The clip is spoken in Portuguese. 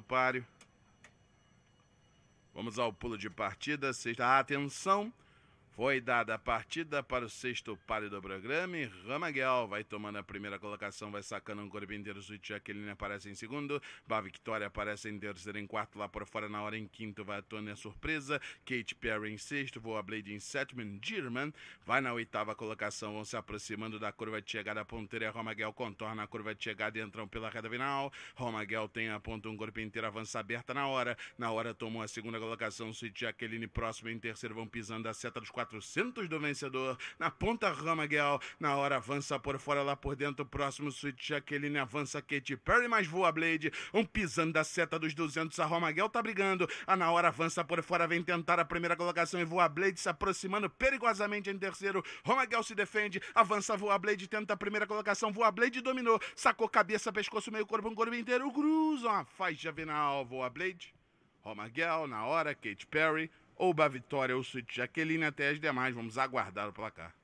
Tupário. Vamos ao pulo de partida. Sexta, atenção. Foi dada a partida para o sexto páreo do programa e vai tomando a primeira colocação, vai sacando um corpo inteiro. Suíte Jaqueline aparece em segundo, Bá Victoria aparece em terceiro, em quarto, lá por fora na hora, em quinto, vai a a Surpresa, Kate Perry em sexto, Voa Blade em sétimo, German vai na oitava colocação, vão se aproximando da curva de chegada, a ponteira Ramaguel contorna a curva de chegada e entram pela reta final. Ramaguel tem a ponta, um corpo inteiro, avança aberta na hora, na hora tomou a segunda colocação, Suíte Jacqueline próximo em terceiro, vão pisando a seta dos quatro 400 do vencedor. Na ponta, Romaguel Na hora, avança por fora, lá por dentro. Próximo, Sweet Jaqueline. Né? Avança, Kate Perry, mas voa Blade. Um pisando da seta dos 200. A Romaguel tá brigando. A ah, na hora, avança por fora, vem tentar a primeira colocação e voa Blade se aproximando perigosamente em terceiro. Romaguel se defende. Avança, voa Blade. Tenta a primeira colocação. Voa Blade dominou. Sacou cabeça, pescoço, meio corpo, um corpo inteiro. Cruzam uma faixa final. Voa Blade. Romaguel, na hora, Kate Perry, ou da vitória ou suíte Jaqueline até as demais. Vamos aguardar o placar.